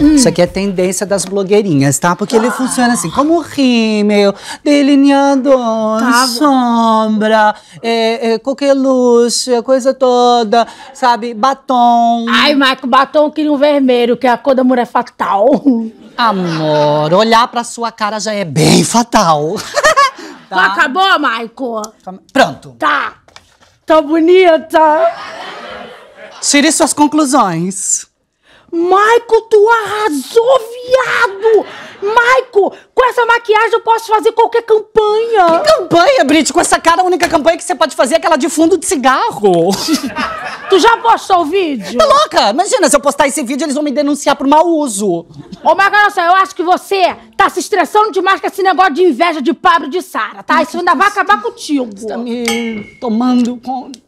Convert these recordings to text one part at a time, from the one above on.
hum. isso aqui é tendência das blogueirinhas, tá? Porque ele ah. funciona assim, como rímel, delineador, tá. sombra, é, é, coqueluche, é coisa toda, sabe? Batom. Ai, Marco, batom que queria um vermelho, que é a cor da mulher é fatal. Amor, olhar pra sua cara já é bem fatal. tá? Acabou, Maico? Pronto. Tá. Tá bonita. Tire suas conclusões. Maico, tu arrasou, viado! Maico, com essa maquiagem eu posso fazer qualquer campanha. Que campanha, Brit? Com essa cara, a única campanha que você pode fazer é aquela de fundo de cigarro. tu já postou o vídeo? Tá louca? Imagina, se eu postar esse vídeo, eles vão me denunciar por mau uso. Ô, Maico, olha só, eu acho que você tá se estressando demais com esse negócio de inveja de Pablo e de Sara, tá? Isso ainda vai acabar contigo. Você tá me tomando conta.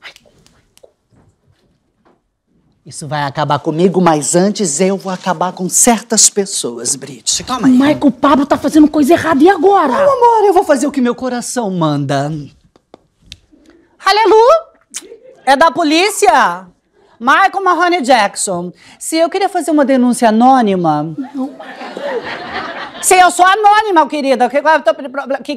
Isso vai acabar comigo, mas antes eu vou acabar com certas pessoas, Brit. Calma aí. Michael Pablo tá fazendo coisa errada e agora? Não, amor, eu vou fazer o que meu coração manda. Aleluia! É da polícia? Michael Mahoney Jackson. Se eu queria fazer uma denúncia anônima, Não. Sim, eu sou anônima, querida. Que,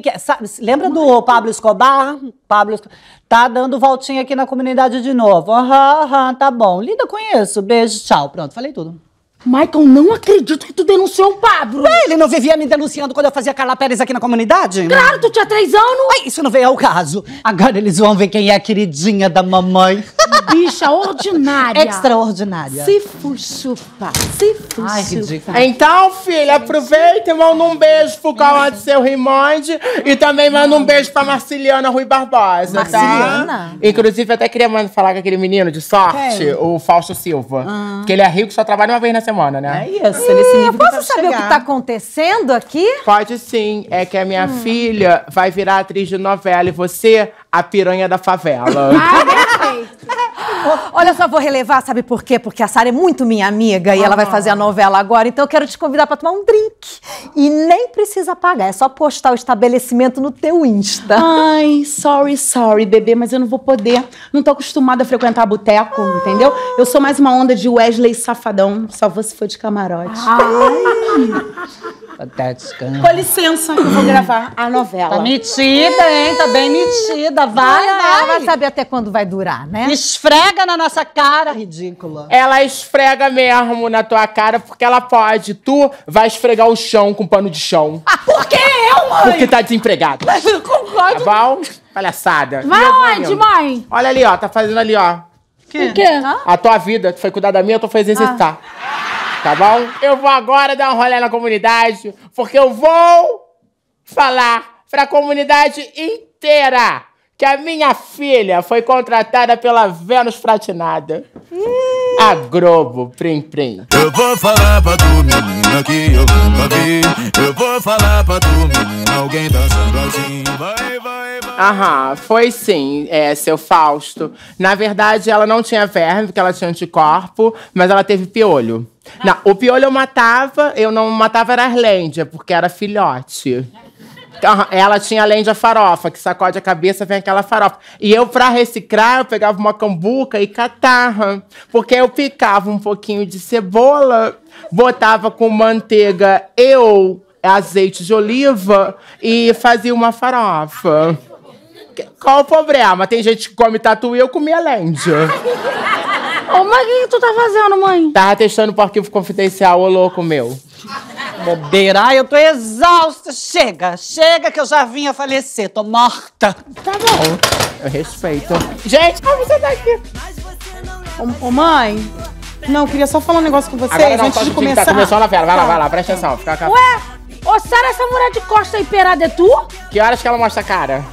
que, que, é? lembra do Pablo Escobar? Pablo Escobar. Tá dando voltinha aqui na comunidade de novo. Aham, aham, tá bom. linda conheço Beijo, tchau. Pronto, falei tudo. Michael, não acredito que tu denunciou o Pablo. Ele não vivia me denunciando quando eu fazia Carla Pérez aqui na comunidade? Claro, tu tinha três anos. Ai, isso não veio ao caso. Agora eles vão ver quem é a queridinha da mamãe bicha ordinária. Extraordinária. Se fuchupa. Se fuchupa. Ai, ridículo. Então, filha, aproveita e manda um beijo pro Cauã de seu Rimonde. E também manda um beijo pra Marciliana Rui Barbosa, tá? Marciliana? tá? Inclusive, até queria falar com aquele menino de sorte, Quem? o Fausto Silva. Ah. Que ele é rico, só trabalha uma vez na semana, né? É isso, ele se Eu posso saber chegar. o que tá acontecendo aqui? Pode sim. É que a minha hum. filha vai virar atriz de novela e você, a piranha da favela. Ah, perfeito. Olha só, vou relevar, sabe por quê? Porque a Sara é muito minha amiga e ah. ela vai ah. fazer a novela agora, então eu quero te convidar para tomar um drink. E nem precisa pagar, é só postar o estabelecimento no teu Insta. Ai, sorry, sorry, bebê, mas eu não vou poder. Não tô acostumada a frequentar boteco, ah. entendeu? Eu sou mais uma onda de Wesley Safadão, só você for de camarote. Ai. Até tá, tá descansa. Com licença, eu vou gravar a novela. Tá metida, hein? Tá bem metida. Vai, ela, vai. Ela vai saber até quando vai durar, né? Esfrega na nossa cara, ridícula. Ela esfrega mesmo na tua cara, porque ela pode. Tu vai esfregar o chão com pano de chão. Ah, por que eu, mãe? Porque tá desempregado. Mas eu concordo. Tá bom? Palhaçada. Vai onde, mãe? Olha ali, ó. Tá fazendo ali, ó. Que? O quê? A tua vida. Tu foi cuidar da minha, eu tô fazendo exercitar. Ah. Tá. Tá bom? Eu vou agora dar um rolê na comunidade, porque eu vou falar pra comunidade inteira que a minha filha foi contratada pela Vênus Fratinada Hum. A Globo, prim, prim. Eu vou falar pra tu, menina, que eu nunca vi. Eu vou falar pra tu, menina, alguém dançando assim. Vai, vai, vai. Aham, foi sim, é, seu Fausto. Na verdade, ela não tinha verme, porque ela tinha anticorpo, mas ela teve piolho. Não, o piolho eu matava, eu não matava era a Arlândia, porque era filhote. Ela tinha além de a farofa, que sacode a cabeça, vem aquela farofa. E eu, pra reciclar, eu pegava uma cambuca e catarra. Porque eu picava um pouquinho de cebola, botava com manteiga eu, azeite de oliva e fazia uma farofa. Qual o problema? Tem gente que come tatu e eu comia lente. Ô, mas o que tu tá fazendo, mãe? Tava testando pro arquivo confidencial, ô louco meu bobeira. Ai, eu tô exausta. Chega, chega que eu já vinha falecer. Tô morta. Tá bom. Eu respeito. Gente, como você tá aqui? Ô, ô, mãe. Não, queria só falar um negócio com vocês Agora não, antes de começar. Tá começou a novela. Vai lá, tá. vai lá. Presta atenção. Fica calma. Ué, ô, Sara, essa mulher de costa aí é tu? Que horas que ela mostra a cara?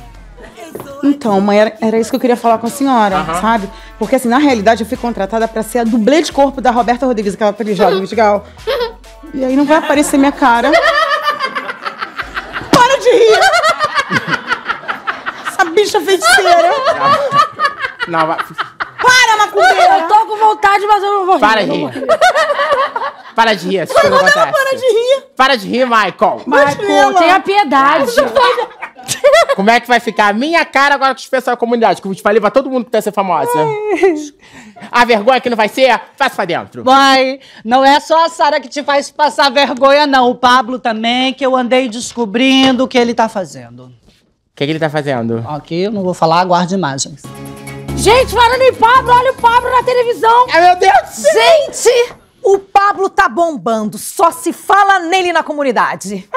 Então, mãe, era, era, isso que eu queria falar com a senhora, uhum. sabe? Porque, assim, na realidade, eu fui contratada para ser a dublê de corpo da Roberta Rodrigues, aquela atriz jovem Portugal. E aí não vai aparecer minha cara. Para de rir! Essa bicha feiticeira! Não, vai. Para, macumbeira! Eu tô com vontade, mas eu não vou rir. Para de rir. Para de rir. Mas para de rir. Para de rir, Michael. Michael, tenha piedade. Como é que vai ficar a minha cara agora que os pessoal da comunidade? Que eu te falei pra todo mundo que quer ser famosa. a vergonha que não vai ser, faz pra dentro. Mãe, não é só a Sara que te faz passar vergonha, não. O Pablo também, que eu andei descobrindo o que ele tá fazendo. O que, que ele tá fazendo? Aqui eu não vou falar, aguarde imagens. Gente, falando em Pablo, olha o Pablo na televisão. Ai, meu Deus! Gente! O Pablo tá bombando, só se fala nele na comunidade.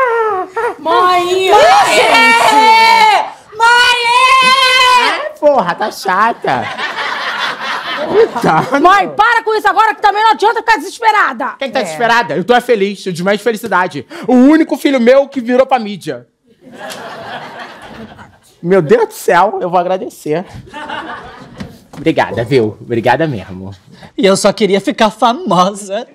Mãe! Ah, ah, ah. Mãe gente! É! Porra, tá chata. Tá, Mãe, para com isso agora que também não adianta ficar desesperada. Quem tá é. desesperada? Eu tô é feliz, eu desmaio de felicidade. O único filho meu que virou pra mídia. Meu Deus do céu, eu vou agradecer. Obrigada, viu? Obrigada mesmo. E eu só queria ficar famosa.